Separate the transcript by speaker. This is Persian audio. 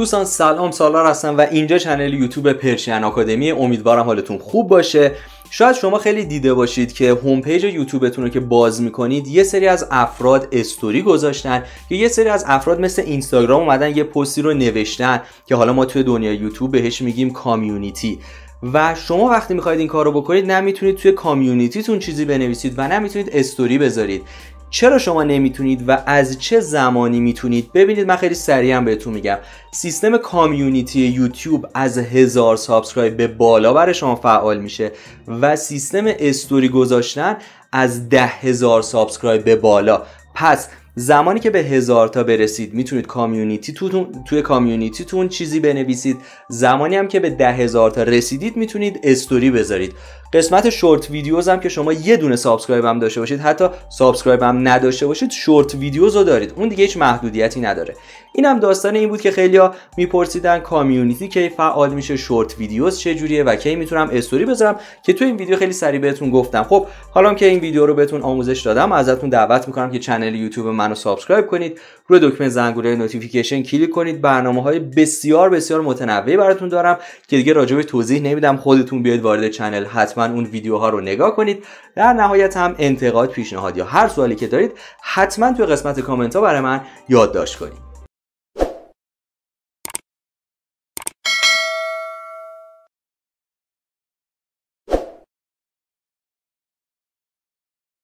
Speaker 1: دوستان سلام سالار هستم و اینجا چنل یوتیوب پرشین آکادمی امیدوارم حالتون خوب باشه شاید شما خیلی دیده باشید که هوم پیج یوتیوبتون رو که باز میکنید یه سری از افراد استوری گذاشتن یا یه سری از افراد مثل اینستاگرام اومدن یه پستی رو نوشتن که حالا ما توی دنیای یوتیوب بهش میگیم کامیونیتی و شما وقتی میخواید این کار رو بکنید نمیتونید توی کامیونیتیتون چیزی بنویسید و نمیتونید استوری بذارید چرا شما نمیتونید و از چه زمانی میتونید ببینید من خیلی سریعا بهتون میگم سیستم کامیونیتی یوتیوب از هزار سابسکرایب به بالا برای شما فعال میشه و سیستم استوری گذاشتن از ده هزار سابسکرایب به بالا پس زمانی که به هزار تا برسید میتونید کامیونیتی تو توی کامیونیتیتون چیزی بنویسید زمانی هم که به ده هزار تا رسیدید میتونید استوری بذارید قسمت شورت ویدیوز هم که شما یه دونه سابسکرایب هم داشته باشید حتی سابسکرایب هم نداشته باشید شورت ویدیوز رو دارید اون دیگه هیچ محدودیتی نداره این هم داستان این بود که خیلیا میپرسیدن کامیونیتی کی فعال میشه شورت ویدیوز چجوریه و کی میتونم استوری بذارم که تو این ویدیو خیلی سریع بهتون گفتم خب حالا که این ویدیو رو بهتون آموزش دادم ازتون دعوت میکنم که کانال یوتیوب منو سابسکرایب کنید روی دکمه زنگوله نوتیفیکیشن کلیک کنید برنامه های بسیار بسیار متنوعی براتون دارم که دیگه راجع توضیح نمیدم خودتون بیاید وارد چنل حتما اون ویدیوها رو نگاه کنید در نهایت هم انتقاد پیشنهاد یا هر سوالی که دارید حتما توی قسمت کامنت ها برای من یادداشت کنید